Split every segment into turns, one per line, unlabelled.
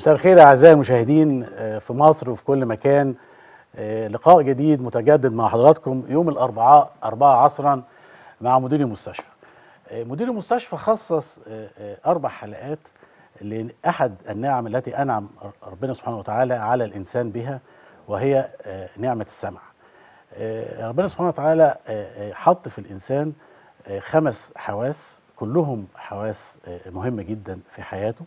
مساء الخير اعزائي المشاهدين آه، في مصر وفي كل مكان آه، لقاء جديد متجدد مع حضراتكم يوم الاربعاء 4 عصرا مع مدير المستشفى آه، مدير المستشفى خصص اربع حلقات لاحد النعم التي انعم ربنا سبحانه وتعالى على الانسان بها وهي نعمه السمع ربنا سبحانه وتعالى حط في الانسان خمس حواس كلهم حواس مهمه جدا في حياته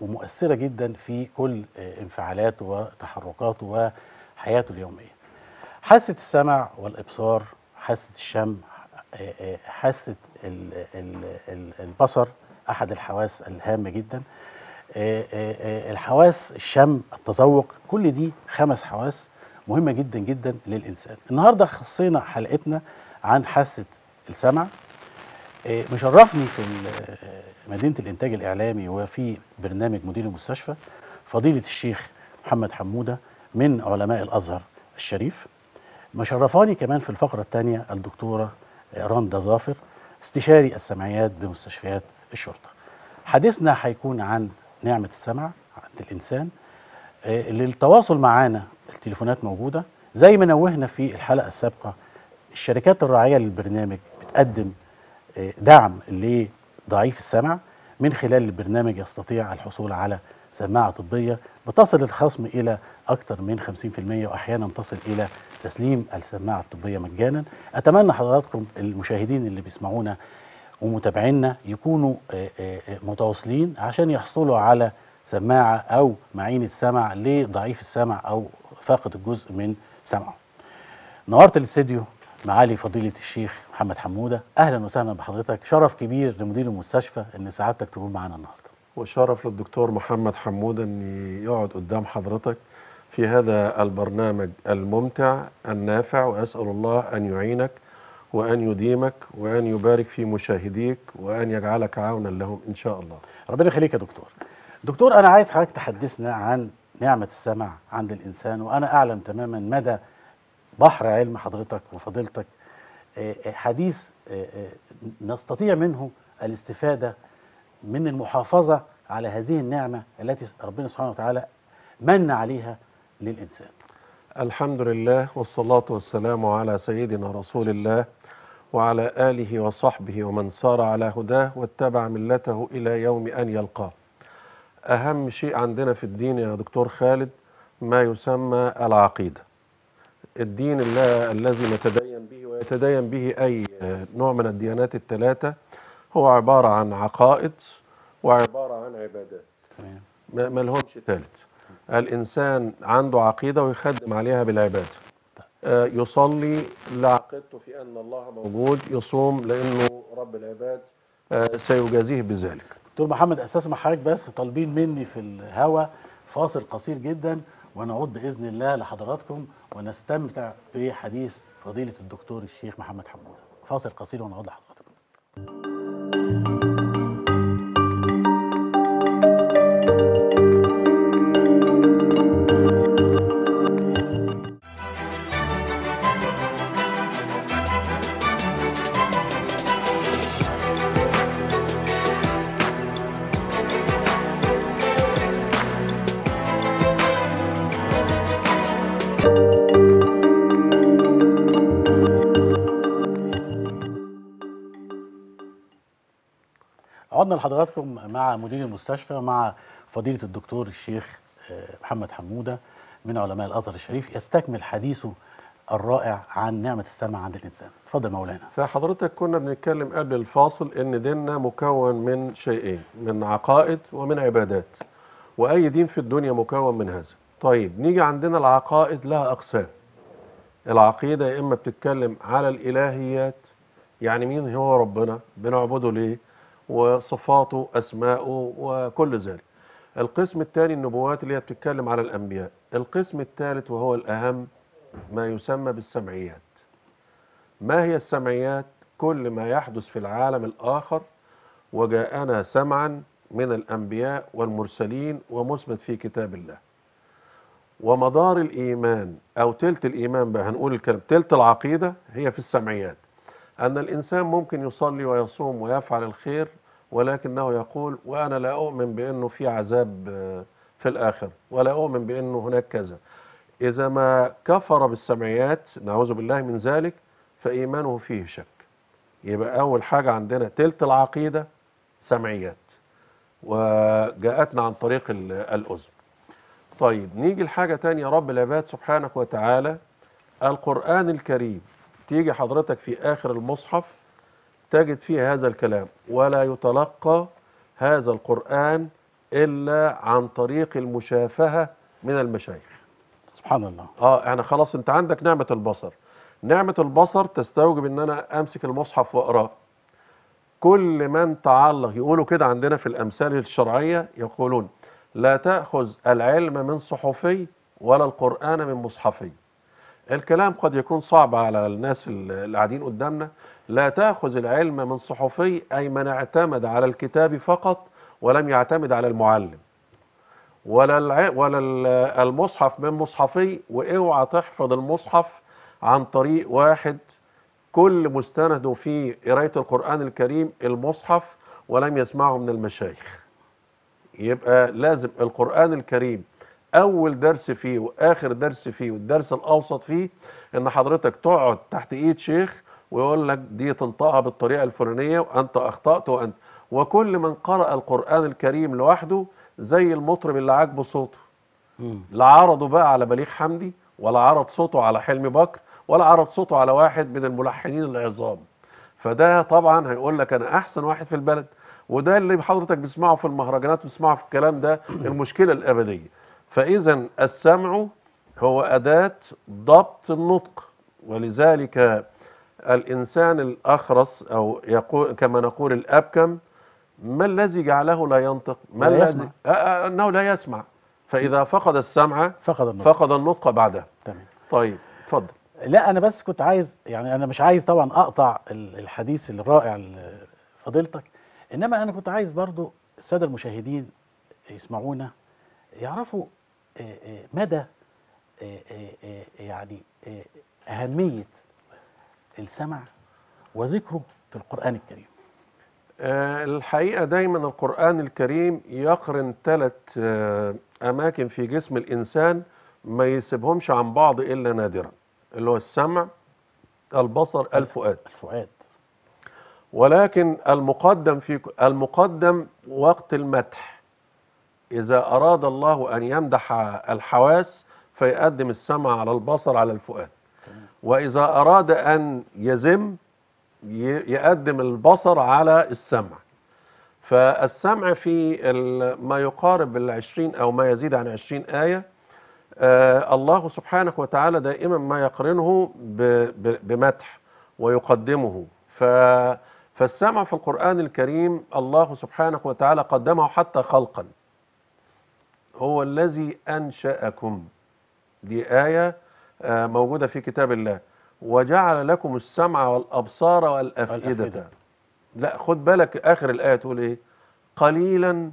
ومؤثرة جدا في كل آه، انفعالاته وتحركاته وحياته اليومية حاسة السمع والإبصار حاسة الشم آه، آه، حاسة البصر أحد الحواس الهامة جدا الحواس الشم التذوق كل دي خمس حواس مهمة جدا جدا للإنسان النهاردة خصينا حلقتنا عن حاسة السمع مشرفني آه، في آه، مدينه الانتاج الاعلامي وفي برنامج مدير المستشفى فضيله الشيخ محمد حموده من علماء الازهر الشريف مشرفاني كمان في الفقره الثانيه الدكتوره راندا ظافر استشاري السمعيات بمستشفيات الشرطه حديثنا هيكون عن نعمه السمع عند الانسان آه، للتواصل معانا التليفونات موجوده زي ما نوهنا في الحلقه السابقه الشركات الراعيه للبرنامج بتقدم دعم لضعيف السمع من خلال البرنامج يستطيع الحصول على سماعة طبية بتصل الخصم إلى أكثر من 50% وأحيانا تصل إلى تسليم السماعة الطبية مجانا أتمنى حضراتكم المشاهدين اللي بيسمعونا ومتابعينا يكونوا آه، آه، آه، متواصلين عشان يحصلوا على سماعة أو معينة سمع لضعيف السمع أو فاقد الجزء من سمعه نورت الاستديو معالي فضيلة الشيخ محمد حمودة أهلا وسهلا بحضرتك شرف كبير لمدير المستشفى أن سعادتك تكون
معنا النهاردة وشرف للدكتور محمد حمودة أن يقعد قدام حضرتك في هذا البرنامج الممتع النافع وأسأل الله أن يعينك وأن يديمك وأن يبارك في مشاهديك وأن يجعلك عونا لهم إن شاء الله
ربنا يخليك يا دكتور دكتور أنا عايز حضرتك تحدثنا عن نعمة السمع عند الإنسان وأنا أعلم تماما مدى بحر علم حضرتك وفضيلتك آه، آه، حديث آه، نستطيع منه الاستفادة من المحافظة على هذه النعمة التي ربنا سبحانه وتعالى من عليها
للإنسان الحمد لله والصلاة والسلام على سيدنا رسول الله وعلى آله وصحبه ومن سار على هداه واتبع ملته إلى يوم أن يلقاه أهم شيء عندنا في الدين يا دكتور خالد ما يسمى العقيدة الدين الذي نتدين به ويتدين به أي نوع من الديانات الثلاثة هو عبارة عن عقائد وعبارة عن عبادات ما لهمش ثالث الإنسان عنده عقيدة ويخدم عليها بالعبادة طيب. آه، يصلي لعقيدته في أن الله موجود يصوم لأنه رب العباد آه، سيجازيه بذلك دكتور
محمد أساس ما حضرتك بس طالبين مني في الهوا فاصل قصير جدا ونعود باذن الله لحضراتكم ونستمتع بحديث فضيله الدكتور الشيخ محمد حموده فاصل قصير ونعود لحضراتكم عدنا لحضراتكم مع مدير المستشفى مع فضيلة الدكتور الشيخ آه، محمد حمودة من علماء الأزهر الشريف يستكمل حديثه الرائع عن نعمة السمع عند الإنسان اتفضل
مولانا فحضرتك كنا بنتكلم قبل الفاصل إن ديننا مكون من شيئين من عقائد ومن عبادات وأي دين في الدنيا مكون من هذا طيب نيجي عندنا العقائد لها أقسام العقيدة يا إما بتتكلم على الإلهيات يعني مين هو ربنا بنعبده ليه وصفاته أسماؤه وكل ذلك القسم الثاني النبوات اللي هي بتتكلم على الأنبياء القسم الثالث وهو الأهم ما يسمى بالسمعيات ما هي السمعيات كل ما يحدث في العالم الآخر وجاءنا سمعا من الأنبياء والمرسلين ومثبت في كتاب الله ومدار الإيمان أو تلت الإيمان بقى هنقول الكلام تلت العقيدة هي في السمعيات أن الإنسان ممكن يصلي ويصوم ويفعل الخير ولكنه يقول وأنا لا أؤمن بأنه في عذاب آه، في الآخر ولا أؤمن بأنه هناك كذا إذا ما كفر بالسمعيات نعوذ بالله من ذلك فإيمانه فيه شك يبقى أول حاجة عندنا تلت العقيدة سمعيات وجاءتنا عن طريق الأذن طيب نيجي لحاجة تانية رب العباد سبحانه وتعالى القرآن الكريم تيجي حضرتك في آخر المصحف تجد فيه هذا الكلام ولا يتلقى هذا القرآن إلا عن طريق المشافهة من المشايخ سبحان الله اه يعني خلاص انت عندك نعمة البصر نعمة البصر تستوجب ان انا امسك المصحف واقراه كل من تعلق يقولوا كده عندنا في الامثال الشرعية يقولون لا تأخذ العلم من صحفي ولا القرآن من مصحفي الكلام قد يكون صعب على الناس اللي قاعدين قدامنا لا تأخذ العلم من صحفي أي من اعتمد على الكتاب فقط ولم يعتمد على المعلم ولا الع... ولا المصحف من مصحفي واوعى تحفظ المصحف عن طريق واحد كل مستنده في قرايه القران الكريم المصحف ولم يسمعه من المشايخ يبقى لازم القرآن الكريم أول درس فيه وآخر درس فيه والدرس الأوسط فيه إن حضرتك تقعد تحت إيد شيخ ويقول لك دي تنطقها بالطريقة الفلانية وأنت أخطأت وأنت وكل من قرأ القرآن الكريم لوحده زي المطرب اللي عاجبه صوته لا عرضه بقى على بليغ حمدي ولا عرض صوته على حلمي بكر ولا عرض صوته على واحد من الملحنين العظام فده طبعا هيقول لك أنا أحسن واحد في البلد وده اللي حضرتك بتسمعه في المهرجانات بتسمعه في الكلام ده المشكله الابديه فاذا السمع هو اداه ضبط النطق ولذلك الانسان الاخرس او يقول كما نقول الابكم ما الذي جعله لا ينطق ما لا يسمع آه، آه، انه لا يسمع فاذا فقد السمع فقد النطق فقد النطق بعدها تمام طيب اتفضل
لا انا بس كنت عايز يعني انا مش عايز طبعا اقطع الحديث الرائع لفضيلتك انما انا كنت عايز برضو الساده المشاهدين يسمعونا يعرفوا آه، آه، مدى آه، يعني
اهميه السمع وذكره في القران الكريم الحقيقه دايما القران الكريم يقرن ثلاث اماكن في جسم الانسان ما يسيبهمش عن بعض الا نادرا اللي هو السمع البصر الفؤاد الفؤاد ولكن المقدم في المقدم وقت المدح إذا أراد الله أن يمدح الحواس فيقدم السمع على البصر على الفؤاد وإذا أراد أن يزم يقدم البصر على السمع فالسمع في ما يقارب العشرين أو ما يزيد عن عشرين آية آه، الله سبحانه وتعالى دائما ما يقرنه بمدح ويقدمه ف فالسمع في القرآن الكريم الله سبحانه وتعالى قدمه حتى خلقا هو الذي أنشأكم دي آية آه، موجودة في كتاب الله وجعل لكم السمع والأبصار والأفئدة, الأفئدة. لا خد بالك آخر الآية تقول إيه قليلا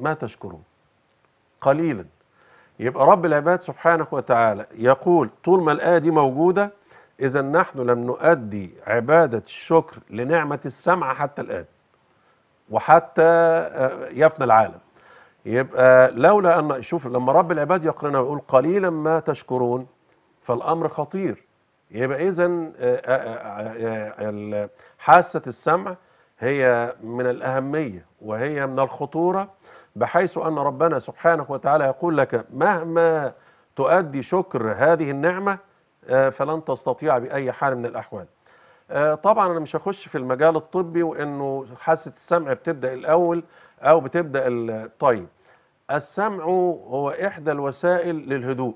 ما تشكرون قليلا يبقى رب العباد سبحانه وتعالى يقول طول ما الآية دي موجودة إذا نحن لم نؤدي عبادة الشكر لنعمة السمع حتى الآن وحتى آه، يفنى العالم يبقى لولا أن شوف لما رب العباد يقرنا ويقول قليلا ما تشكرون فالأمر خطير يبقى إذا آه، آه، حاسة السمع هي من الأهمية وهي من الخطورة بحيث أن ربنا سبحانه وتعالى يقول لك مهما تؤدي شكر هذه النعمة آه، فلن تستطيع باي حال من الاحوال آه، طبعا انا مش هخش في المجال الطبي وانه حاسه السمع بتبدا الاول او بتبدا طيب السمع هو احدى الوسائل للهدوء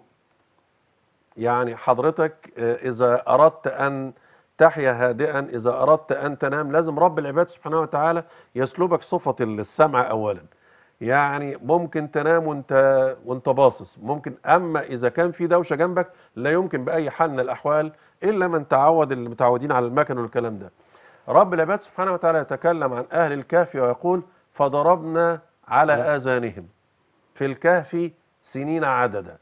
يعني حضرتك آه، اذا اردت ان تحيا هادئا اذا اردت ان تنام لازم رب العباد سبحانه وتعالى يسلبك صفه السمع اولا يعني ممكن تنام وانت وانت باصص ممكن اما اذا كان في دوشه جنبك لا يمكن باي حال من الاحوال الا من تعود اللي متعودين على المكن والكلام ده رب العباد سبحانه وتعالى يتكلم عن اهل الكهف ويقول فضربنا على اذانهم في الكهف سنين عددا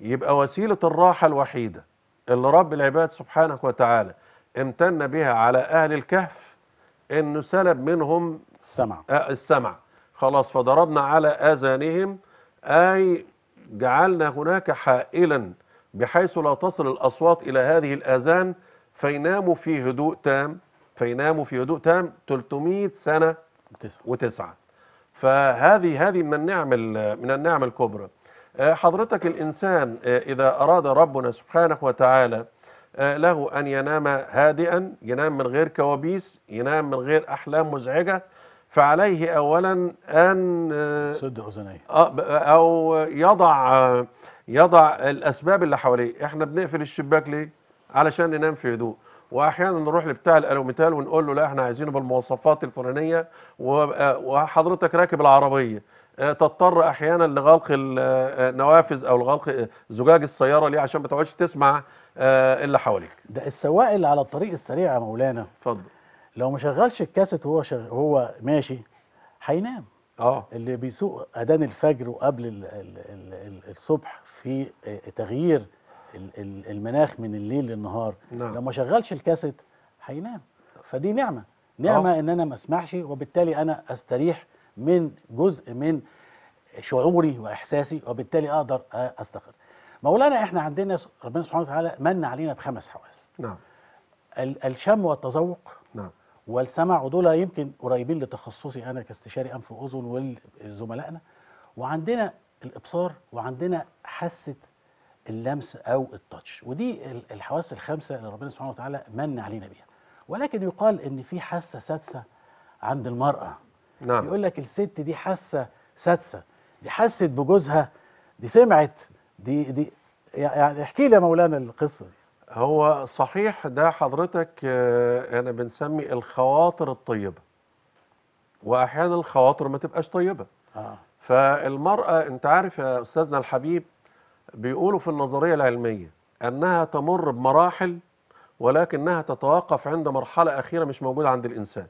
يبقى وسيله الراحه الوحيده اللي رب العباد سبحانه وتعالى امتن بها على اهل الكهف انه سلب منهم السمع آه، السمع خلاص فضربنا على آذانهم أي جعلنا هناك حائلا بحيث لا تصل الأصوات إلى هذه الآذان فيناموا في هدوء تام فيناموا في هدوء تام 300 سنة وتسعة فهذه هذه من النعم من النعم الكبرى آه، حضرتك الإنسان آه، إذا أراد ربنا سبحانه وتعالى آه، له أن ينام هادئا ينام من غير كوابيس ينام من غير أحلام مزعجة فعليه أولا أن سد أذنيه آه، أو يضع يضع الأسباب اللي حواليه إحنا بنقفل الشباك ليه؟ علشان ننام في هدوء واحيانا نروح لبتاع الالوميتال ونقول له لا احنا عايزينه بالمواصفات الفلانيه آه، وحضرتك راكب العربيه آه، تضطر احيانا لغلق النوافذ او لغلق زجاج السياره ليه عشان ما تقعدش تسمع اللي حواليك
ده السواق اللي على الطريق السريع يا مولانا اتفضل لو ما شغلش الكاسيت وهو شغ... وهو ماشي هينام اه اللي بيسوق اذان الفجر وقبل الـ الـ الـ الصبح في آه، تغيير المناخ من الليل للنهار نعم. لو ما شغلش الكاسيت هينام فدي نعمه نعمه أوه. ان انا ما اسمعش وبالتالي انا استريح من جزء من شعوري واحساسي وبالتالي اقدر آه، استقر مولانا احنا عندنا ربنا سبحانه وتعالى من علينا بخمس حواس نعم الشم والتذوق نعم والسمع ودول يمكن قريبين لتخصصي انا كاستشاري انف واذن ولزملائنا وعندنا الابصار وعندنا حاسه اللمس او التاتش ودي الحواس الخمسه اللي ربنا سبحانه وتعالى من علينا بيها ولكن يقال ان في حاسه سادسه عند المراه نعم يقول لك الست دي حاسه سادسه دي حست بجوزها دي سمعت دي دي يعني احكي لي يا مولانا القصه دي
هو صحيح ده حضرتك آه، انا بنسمي الخواطر الطيبه واحيانا الخواطر ما تبقاش طيبه آه. فالمراه انت عارف يا استاذنا الحبيب بيقولوا في النظريه العلميه انها تمر بمراحل ولكنها تتوقف عند مرحله اخيره مش موجوده عند الانسان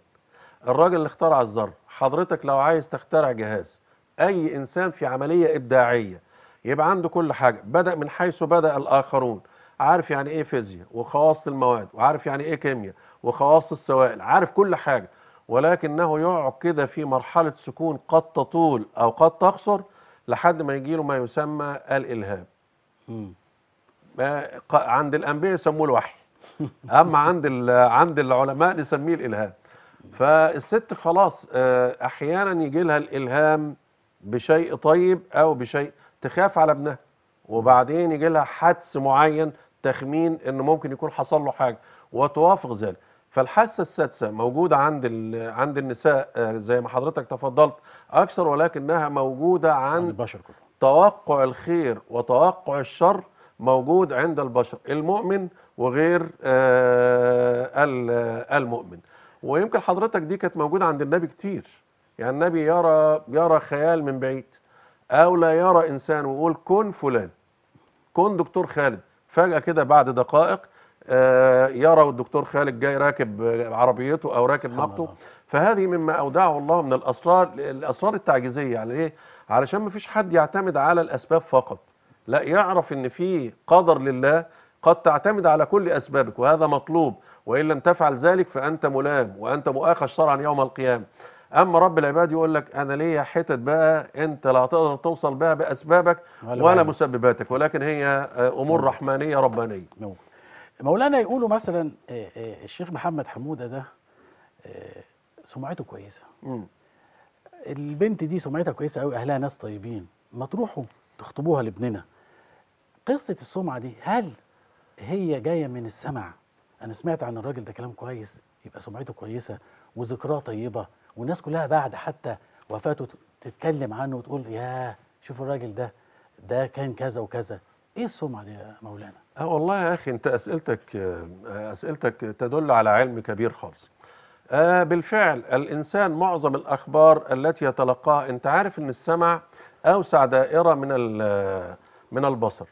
الراجل اللي اخترع الذره حضرتك لو عايز تخترع جهاز اي انسان في عمليه ابداعيه يبقى عنده كل حاجه بدا من حيث بدا الاخرون عارف يعني ايه فيزياء وخواص المواد وعارف يعني ايه كيمياء وخواص السوائل عارف كل حاجه ولكنه يقع كده في مرحله سكون قد تطول او قد تقصر لحد ما يجي له ما يسمى الالهام عند الانبياء يسموه الوحي اما عند عند العلماء نسميه الالهام فالست خلاص آه، احيانا يجي لها الالهام بشيء طيب او بشيء تخاف على ابنها وبعدين يجي لها حدس معين تخمين ان ممكن يكون حصل له حاجه وتوافق ذلك فالحاسه السادسه موجوده عند عند النساء آه، زي ما حضرتك تفضلت اكثر ولكنها موجوده عند البشر كله توقع الخير وتوقع الشر موجود عند البشر المؤمن وغير آه، المؤمن ويمكن حضرتك دي كانت موجوده عند النبي كتير يعني النبي يرى يرى خيال من بعيد او لا يرى انسان ويقول كن فلان كن دكتور خالد فجأة كده بعد دقائق آه، يرى الدكتور خالد جاي راكب عربيته أو راكب ناقته فهذه مما أودعه الله من الأسرار الأسرار التعجيزية على يعني إيه؟ علشان ما فيش حد يعتمد على الأسباب فقط لا يعرف إن في قدر لله قد تعتمد على كل أسبابك وهذا مطلوب وإن لم تفعل ذلك فأنت ملام وأنت مؤاخذ شرعا يوم القيامة اما رب العباد يقول لك انا ليا حتت بقى انت لا تقدر توصل بها باسبابك ولا مسبباتك ولكن هي آه، امور نعم. رحمانيه ربانيه نعم. مولانا يقولوا مثلا
آه، آه، الشيخ محمد حموده ده سمعته كويسه البنت دي سمعتها كويسه قوي اهلها ناس طيبين ما تروحوا تخطبوها لابننا قصه السمعه دي هل هي جايه من السمع انا سمعت عن الراجل ده كلام كويس يبقى سمعته كويسه وذكراه طيبه والناس كلها بعد حتى وفاته تتكلم عنه وتقول ياه شوف الراجل ده ده كان كذا وكذا ايه السمعه دي يا مولانا
اه والله يا اخي انت اسئلتك أه، اسئلتك تدل على علم كبير خالص آه بالفعل الانسان معظم الاخبار التي يتلقاها انت عارف ان السمع اوسع دائره من من البصر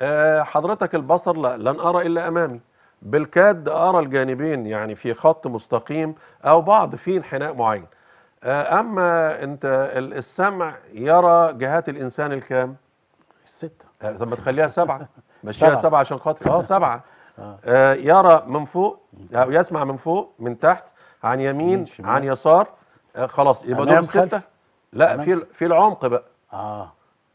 آه حضرتك البصر لا لن ارى الا امامي بالكاد أرى الجانبين يعني في خط مستقيم أو بعض في انحناء معين آه، أما أنت السمع يرى جهات الإنسان الكام؟ الستة آه، طب ما تخليها سبعة مشيها سبعة عشان خاطر اه سبعة آه. آه يرى من فوق او يسمع من فوق من تحت عن يمين عن يسار آه خلاص يبقى دول ستة لا في في العمق بقى اه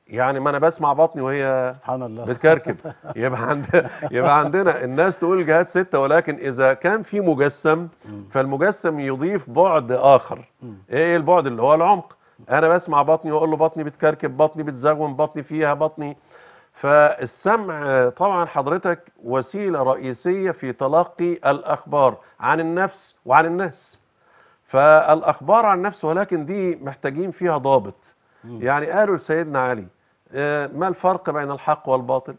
يعني ما انا بسمع بطني وهي سبحان الله بتكركب يبقى عند يبقى عندنا الناس تقول جهات ستة ولكن اذا كان في مجسم فالمجسم يضيف بعد اخر ايه البعد اللي هو العمق انا بسمع بطني واقول له بطني بتكركب بطني بتزغون بطني فيها بطني فالسمع طبعا حضرتك وسيله رئيسيه في تلقي الاخبار عن النفس وعن الناس فالاخبار عن النفس ولكن دي محتاجين فيها ضابط يعني قالوا لسيدنا علي آه، ما الفرق بين الحق والباطل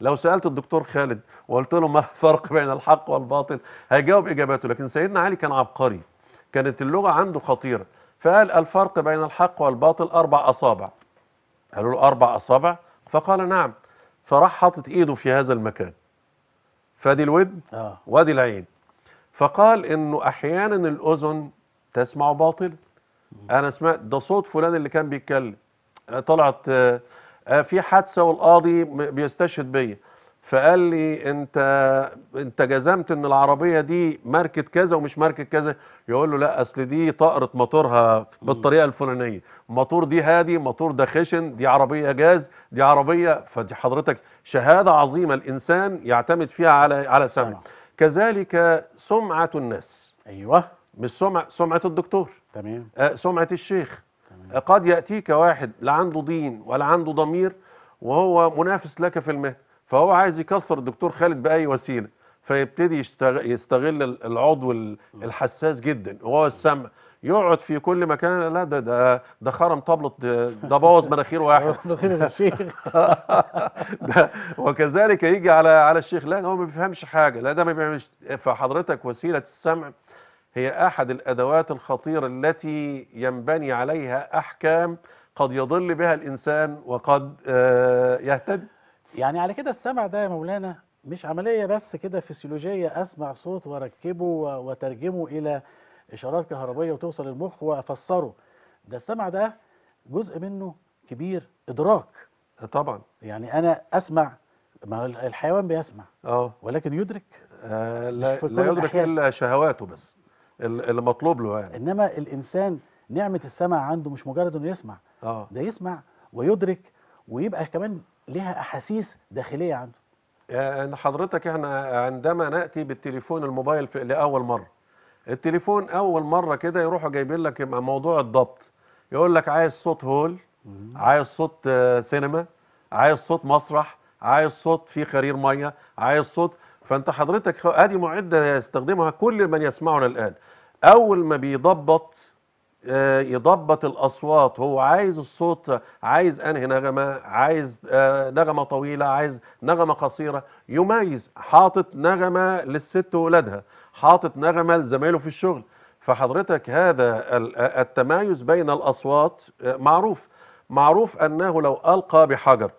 لو سألت الدكتور خالد وقلت له ما الفرق بين الحق والباطل هيجاوب إجاباته لكن سيدنا علي كان عبقري كانت اللغة عنده خطيرة فقال الفرق بين الحق والباطل أربع أصابع قالوا له أربع أصابع فقال نعم فراح حاطط إيده في هذا المكان فادي الود آه. وادي العين فقال إنه أحيانا الأذن تسمع باطل أنا سمعت ده صوت فلان اللي كان بيتكلم طلعت آه، آه، في حادثه والقاضي بيستشهد بيا فقال لي انت انت جزمت ان العربيه دي ماركه كذا ومش ماركه كذا يقول له لا اصل دي طائره موتورها بالطريقه الفلانيه موتور دي هادي موتور ده خشن دي عربيه جاز دي عربيه فدي حضرتك شهاده عظيمه الانسان يعتمد فيها على على سمع كذلك سمعه الناس ايوه مش سمعه سمعه الدكتور تمام آه، سمعه الشيخ قد يأتيك واحد لا عنده دين ولا عنده ضمير وهو منافس لك في المهنة فهو عايز يكسر الدكتور خالد بأي وسيلة فيبتدي يستغل العضو الحساس جدا وهو السمع يقعد في كل مكان لا ده ده ده خرم طبلة ده بوظ مناخير واحد مناخير الشيخ وكذلك يجي على على الشيخ لا هو ما بيفهمش حاجه لا ده ما بيعملش فحضرتك وسيله السمع هي أحد الأدوات الخطيرة التي ينبني عليها أحكام قد يضل بها الإنسان وقد آه، يهتدي يعني على كده السمع
ده يا مولانا مش عملية بس كده فسيولوجية أسمع صوت وأركبه وأترجمه إلى إشارات كهربية وتوصل المخ وأفسره ده السمع ده جزء منه كبير إدراك آه، طبعا يعني أنا أسمع ما الحيوان بيسمع
اه ولكن يدرك آه لا, لا يدرك الا شهواته بس اللي مطلوب له يعني
انما الانسان نعمه السمع عنده مش مجرد انه يسمع
آه. ده يسمع ويدرك ويبقى كمان لها احاسيس داخليه عنده يعني حضرتك احنا عندما ناتي بالتليفون الموبايل في لاول مره التليفون اول مره كده يروحوا جايبين لك موضوع الضبط يقول لك عايز صوت هول عايز صوت آه، سينما عايز صوت مسرح عايز صوت فيه خرير ميه عايز صوت فانت حضرتك هذه معده يستخدمها كل من يسمعنا الان اول ما بيضبط آه، يضبط الاصوات هو عايز الصوت عايز انهي نغمه عايز آه، نغمه طويله عايز نغمه قصيره يميز حاطط نغمه للست وولادها حاطط نغمه لزمايله في الشغل فحضرتك هذا آه، التمايز بين الاصوات معروف معروف انه لو القى بحجر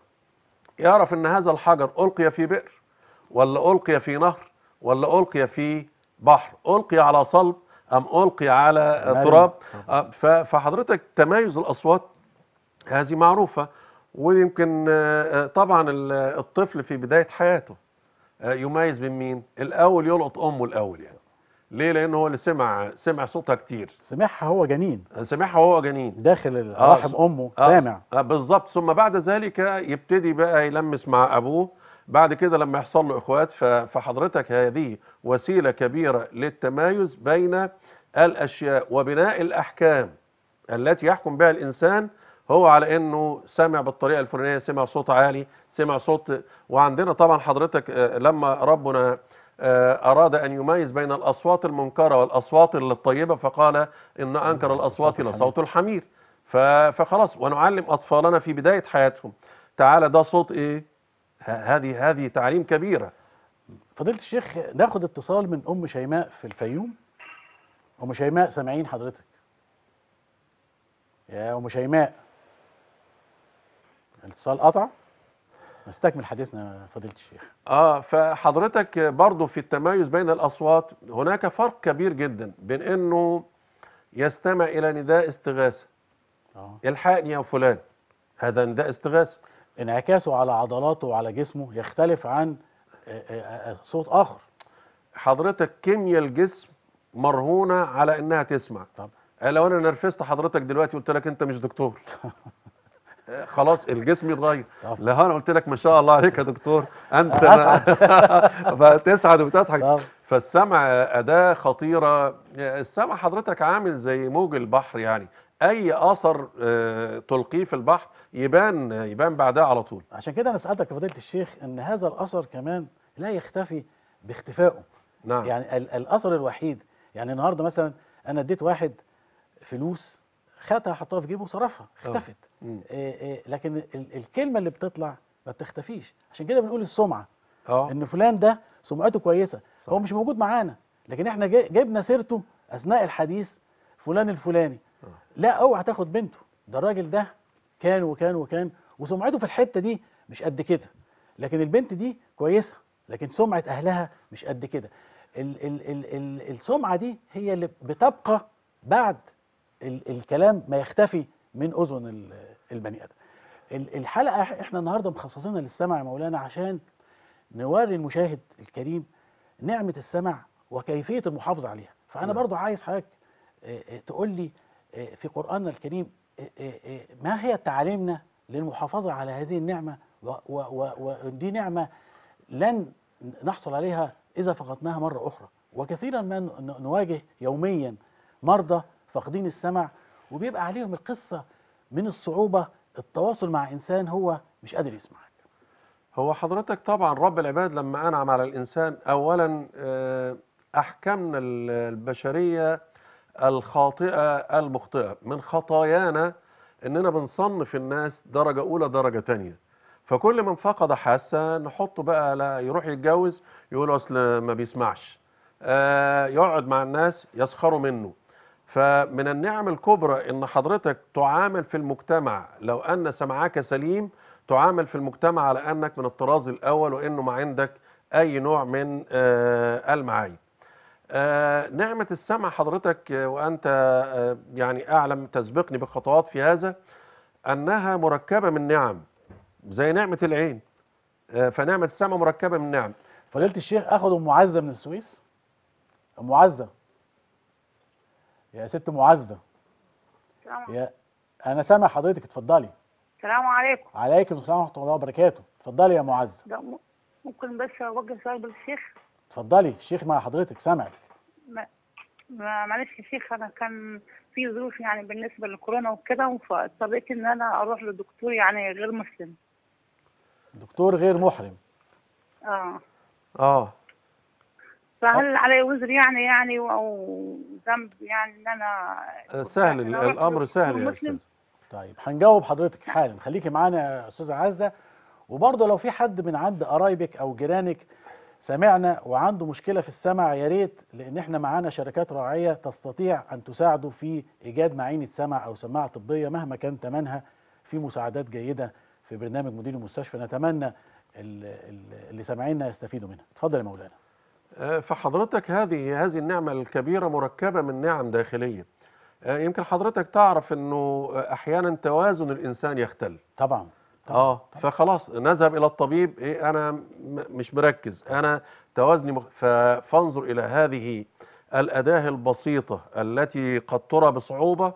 يعرف ان هذا الحجر القي في بئر ولا ألقي في نهر ولا ألقي في بحر ألقي على صلب أم ألقي على تراب أه، فحضرتك تمايز الأصوات هذه معروفة ويمكن أه، أه، طبعا الطفل في بداية حياته يميز من مين الأول يلقط أمه الأول يعني ليه لان هو اللي سمع سمع صوتها كتير سمعها هو جنين سمعها هو جنين داخل رحم آه
امه آه سامع
آه بالظبط ثم بعد ذلك يبتدي بقى يلمس مع ابوه بعد كده لما يحصل له اخوات فحضرتك هذه وسيله كبيره للتمايز بين الاشياء وبناء الاحكام التي يحكم بها الانسان هو على انه سمع بالطريقه الفلانيه سمع صوت عالي سمع صوت وعندنا طبعا حضرتك آه، لما ربنا آه، أراد أن يميز بين الأصوات المنكرة والأصوات الطيبة فقال إن أنكر نعم، الأصوات لصوت الحمير فخلاص ونعلم أطفالنا في بداية حياتهم تعالى ده صوت إيه هذه هذه تعاليم كبيره فضيله الشيخ ناخد اتصال من ام شيماء في الفيوم
ام شيماء سامعين حضرتك يا ام شيماء الاتصال قطع نستكمل حديثنا فضيله
الشيخ اه فحضرتك برضو في التمايز بين الاصوات هناك فرق كبير جدا بين انه يستمع الى نداء استغاثه آه. الحقني يا فلان هذا نداء استغاثه انعكاسه على عضلاته وعلى جسمه يختلف عن آه، آه، آه، صوت اخر حضرتك كيمياء الجسم مرهونه على انها تسمع طب لو انا نرفزت حضرتك دلوقتي قلت لك انت مش دكتور خلاص الجسم يتغير لا انا قلت لك ما شاء الله عليك يا دكتور انت فتسعد وبتضحك طب. فالسمع اداه خطيره السمع حضرتك عامل زي موج البحر يعني اي اثر آه، تلقيه في البحر يبان يبان بعدها على طول عشان كده انا سالتك يا فضيله الشيخ ان هذا
الاثر كمان لا يختفي باختفائه نعم يعني الاثر الوحيد يعني النهارده مثلا انا اديت واحد فلوس خدها حطها في جيبه وصرفها أه. اختفت إيه إيه لكن الكلمه اللي بتطلع ما بتختفيش عشان كده بنقول السمعه اه ان فلان ده سمعته كويسه صح. هو مش موجود معانا لكن احنا جبنا سيرته اثناء الحديث فلان الفلاني لا اوعى تاخد بنته ده الراجل ده كان وكان وكان وسمعته في الحته دي مش قد كده لكن البنت دي كويسه لكن سمعه اهلها مش قد كده ال ال ال ال السمعه دي هي اللي بتبقى بعد ال الكلام ما يختفي من اذن البني ادم الحلقه احنا النهارده مخصصينها للسمع يا مولانا عشان نوري المشاهد الكريم نعمه السمع وكيفيه المحافظه عليها فانا نعم. برضو عايز حضرتك تقول لي آه، في قرآننا الكريم آه، آه، ما هي تعاليمنا للمحافظة على هذه النعمة ودي نعمة لن نحصل عليها إذا فقدناها مرة أخرى وكثيرا ما نواجه يوميا مرضى فاقدين السمع وبيبقى عليهم القصة من
الصعوبة التواصل
مع إنسان هو
مش قادر يسمعك هو حضرتك طبعا رب العباد لما أنعم على الإنسان أولا أحكمنا البشرية الخاطئه المخطئه من خطايانا اننا بنصنف الناس درجه اولى درجه تانية فكل من فقد حاسه نحطه بقى لا يروح يتجوز يقول اصل ما بيسمعش آه، يقعد مع الناس يسخروا منه فمن النعم الكبرى ان حضرتك تعامل في المجتمع لو ان سمعك سليم تعامل في المجتمع على انك من الطراز الاول وانه ما عندك اي نوع من آه، المعايب آه، نعمة السمع حضرتك آه، وأنت آه، يعني أعلم تسبقني بخطوات في هذا أنها مركبة من نعم زي نعمة العين فنعمة السمع مركبة من نعم فضيلة الشيخ أخذوا أم معزة من السويس أم معزة
يا ست معزة يا أنا سامع حضرتك اتفضلي السلام عليكم عليكم السلام ورحمة الله وبركاته اتفضلي يا معزة ممكن بس أوجه سؤال للشيخ اتفضلي الشيخ مع حضرتك سامعك معلش يا شيخ انا كان في ظروف يعني بالنسبه للكورونا وكده فاضطريت ان انا اروح لدكتور يعني غير مسلم دكتور غير محرم اه اه فهل آه. علي وزر يعني يعني او ذنب يعني ان انا
آه، سهل أنا الامر سهل يا استاذ طيب
هنجاوب حضرتك حالا خليكي معانا يا استاذه عزه وبرضه لو في حد من عند قرايبك او جيرانك سمعنا وعنده مشكله في السمع يا ريت لان احنا معانا شركات راعيه تستطيع ان تساعده في ايجاد معينه سمع او سماعه طبيه مهما كان ثمنها في مساعدات جيده في برنامج مدير المستشفى نتمنى اللي سامعينا يستفيدوا منها اتفضل يا مولانا
آه، فحضرتك هذه هذه النعمه الكبيره مركبه من نعم داخليه آه، يمكن حضرتك تعرف انه احيانا توازن الانسان يختل طبعا اه فخلاص نذهب الى الطبيب ايه انا مش مركز انا توازني مخ... فانظر الى هذه الاداه البسيطه التي قد ترى بصعوبه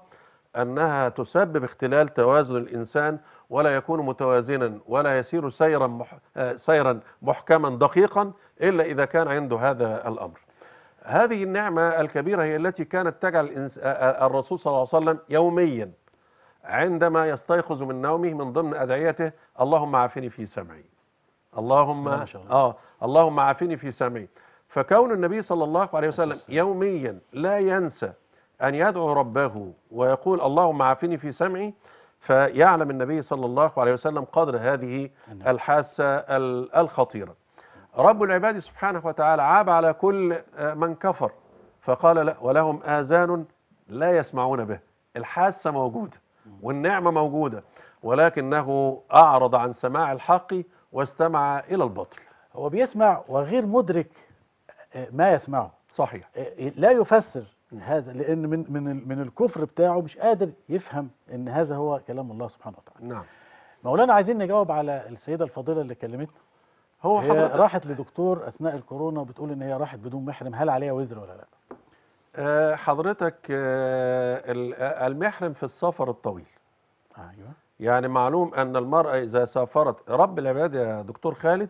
انها تسبب اختلال توازن الانسان ولا يكون متوازنا ولا يسير سيرا مح... آه، سيرا محكما دقيقا الا اذا كان عنده هذا الامر. هذه النعمه الكبيره هي التي كانت تجعل الرسول صلى الله عليه وسلم يوميا عندما يستيقظ من نومه من ضمن أدعيته اللهم عافني في سمعي اللهم آه اللهم عافني في سمعي فكون النبي صلى الله عليه وسلم يوميا لا ينسى أن يدعو ربه ويقول اللهم عافني في سمعي فيعلم النبي صلى الله عليه وسلم قدر هذه نعم. الحاسة الخطيرة رب العباد سبحانه وتعالى عاب على كل آه، من كفر فقال لا ولهم آذان لا يسمعون به الحاسة موجودة والنعمة موجودة ولكنه أعرض عن سماع الحق واستمع إلى الباطل
هو بيسمع وغير مدرك آه، ما يسمعه صحيح آه، لا يفسر هذا لان من من من الكفر بتاعه مش قادر يفهم ان هذا هو كلام الله سبحانه وتعالى نعم مولانا عايزين نجاوب على السيده الفاضله اللي كلمتنا هو هي راحت لدكتور اثناء الكورونا وبتقول ان هي راحت بدون محرم هل عليها وزر ولا لا
آه، حضرتك آه، آه، المحرم في السفر الطويل ايوه يعني معلوم ان المراه اذا سافرت رب العباد يا دكتور خالد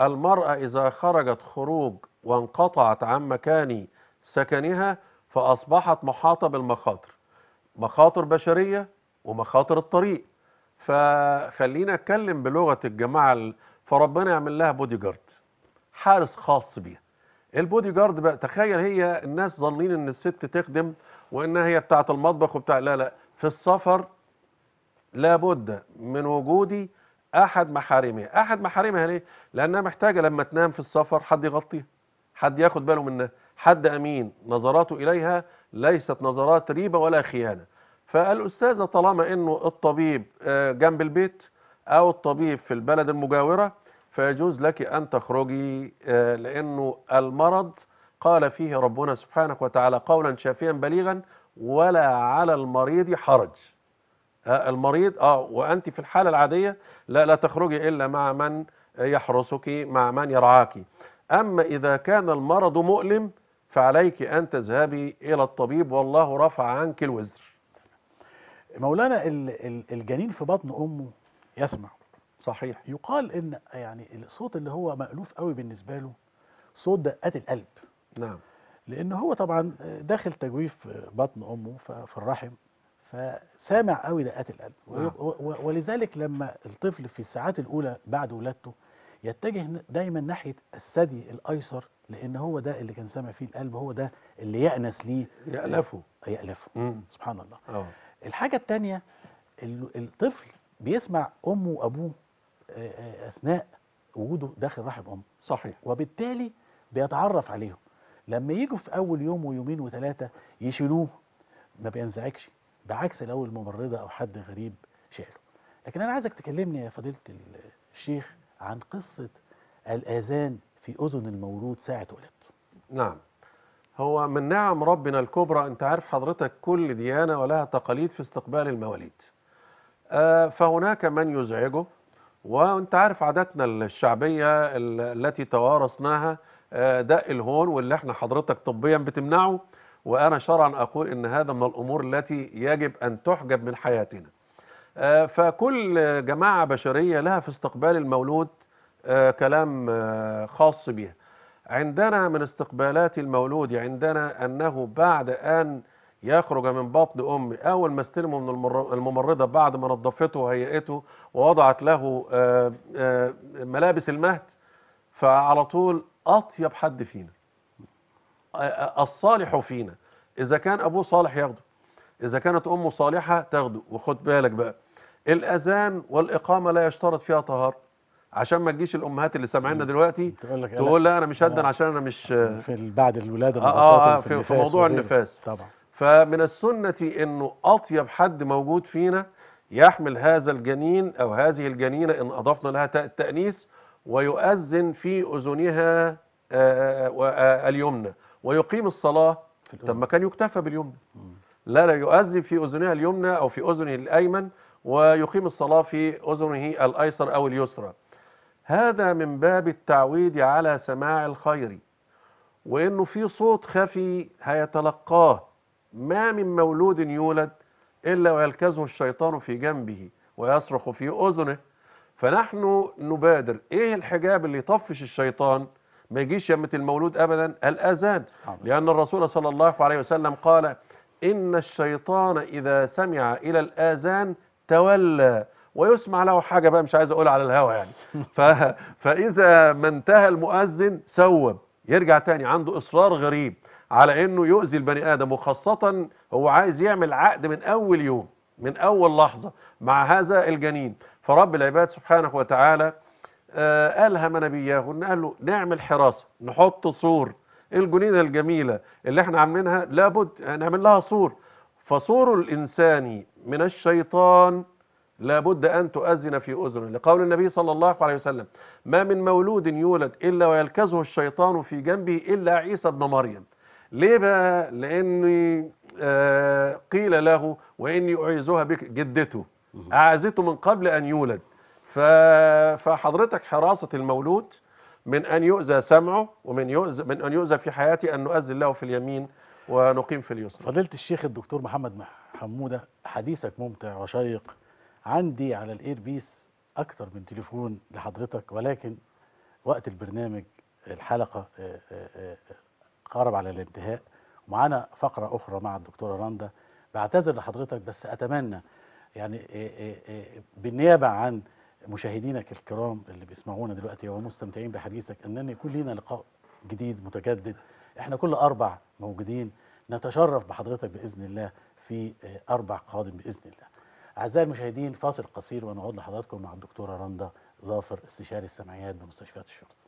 المراه اذا خرجت خروج وانقطعت عن مكان سكنها فاصبحت محاطه بالمخاطر مخاطر بشريه ومخاطر الطريق فخلينا اتكلم بلغه الجماعه فربنا يعمل لها بودي جارد حارس خاص بيها البودي جارد بقى تخيل هي الناس ظانين ان الست تخدم وانها هي بتاعه المطبخ وبتاع لا لا في السفر لابد من وجودي احد محارمها احد محارمها ليه لانها محتاجه لما تنام في السفر حد يغطيها حد ياخد باله منها حد امين نظراته اليها ليست نظرات ريبه ولا خيانه فالاستاذه طالما انه الطبيب آه، جنب البيت او الطبيب في البلد المجاوره فيجوز لك أن تخرجي آه، لأنه المرض قال فيه ربنا سبحانه وتعالى قولا شافيا بليغا ولا على المريض حرج آه، المريض اه وانت في الحاله العاديه لا لا تخرجي الا مع من يحرسك مع من يرعاك اما اذا كان المرض مؤلم فعليك ان تذهبي الى الطبيب والله رفع عنك الوزر مولانا الجنين
في بطن امه يسمع صحيح يقال ان يعني الصوت اللي هو مألوف قوي بالنسبه له صوت دقات القلب نعم لان هو طبعا داخل تجويف بطن امه في الرحم فسامع قوي دقات القلب نعم. ولذلك لما الطفل في الساعات الاولى بعد ولادته يتجه دايما ناحيه الثدي الايسر لان هو ده اللي كان سامع فيه القلب هو ده اللي يأنس ليه يألفه يألفه مم. سبحان الله أوه. الحاجه الثانيه الطفل بيسمع امه وابوه آه، آه، اثناء وجوده داخل رحم امه صحيح وبالتالي بيتعرف عليهم لما يجوا في اول يوم ويومين وثلاثه يشيلوه ما بينزعجش بعكس لو الممرضه او حد غريب شاله لكن انا عايزك تكلمني يا فضيله الشيخ عن قصه الاذان في اذن المولود ساعه ولادته
نعم هو من نعم ربنا الكبرى انت عارف حضرتك كل ديانه ولها تقاليد في استقبال المواليد آه، فهناك من يزعجه وانت عارف عاداتنا الشعبيه التي توارثناها آه، دق الهون واللي احنا حضرتك طبيا بتمنعه وانا شرعا اقول ان هذا من الامور التي يجب ان تحجب من حياتنا آه، فكل جماعه بشريه لها في استقبال المولود آه، كلام خاص بها عندنا من استقبالات المولود يعني عندنا انه بعد ان يخرج من بطن أمي أول ما استلمه من الممرضة بعد ما نظفته وهيئته ووضعت له آه، آه، ملابس المهد فعلى طول أطيب حد فينا آه، الصالح فينا إذا كان أبوه صالح ياخده إذا كانت أمه صالحة تاخده وخد بالك بقى الأذان والإقامة لا يشترط فيها طهارة عشان ما تجيش الامهات اللي سامعيننا دلوقتي تقول لك تقول لا انا مش هدن عشان انا
مش في بعد الولاده آه, آه في, في, في موضوع وغيره. النفاس
طبعا فمن السنة أنه أطيب حد موجود فينا يحمل هذا الجنين أو هذه الجنينة إن أضفنا لها التأنيس التأنيث ويؤذن في أذنها آه، آه، آه، اليمنى ويقيم الصلاة طب ما كان يكتفى باليمنى لا لا يؤذن في أذنها اليمنى أو في أذنه الأيمن ويقيم الصلاة في أذنه الأيسر أو اليسرى هذا من باب التعويد على سماع الخير وإنه في صوت خفي هيتلقاه ما من مولود يولد إلا ويلكزه الشيطان في جنبه ويصرخ في أذنه فنحن نبادر إيه الحجاب اللي يطفش الشيطان ما يجيش يمة المولود أبدا الأذان لأن الرسول صلى الله عليه وسلم قال إن الشيطان إذا سمع إلى الآذان تولى ويسمع له حاجة بقى مش عايز أقولها على الهوى يعني ف... فإذا ما انتهى المؤذن سوب يرجع تاني عنده إصرار غريب على انه يؤذي البني ادم وخاصه هو عايز يعمل عقد من اول يوم من اول لحظه مع هذا الجنين فرب العباد سبحانه وتعالى آه، الهم نبياه ان قال له نعمل حراسه نحط سور الجنينه الجميله اللي احنا عاملينها لابد نعمل لها سور فسور الانسان من الشيطان لابد أن تؤذن في أذن لقول النبي صلى الله عليه وسلم ما من مولود يولد إلا ويلكزه الشيطان في جنبه إلا عيسى ابن مريم ليه بقى لاني آه، قيل له واني اعيذها بك جدته اعزته من قبل ان يولد فحضرتك حراسه المولود من ان يؤذى سمعه ومن يؤذى من ان يؤذى في حياتي ان نؤذن له في اليمين ونقيم في اليسر
فضيله الشيخ الدكتور محمد حموده حديثك ممتع وشيق عندي على الاير بيس اكثر من تليفون لحضرتك ولكن وقت البرنامج الحلقه آه، آه، قارب على الانتهاء ومعانا فقرة أخرى مع الدكتورة راندا بعتذر لحضرتك بس أتمنى يعني آه، آه، آه، بالنيابة عن مشاهدينك الكرام اللي بيسمعونا دلوقتي ومستمتعين بحديثك أننا يكون لنا لقاء جديد متجدد احنا كل أربع موجودين نتشرف بحضرتك بإذن الله في أربع قادم بإذن الله أعزائي المشاهدين فاصل قصير ونعود لحضراتكم مع الدكتورة راندا ظافر استشاري السمعيات بمستشفيات الشرطة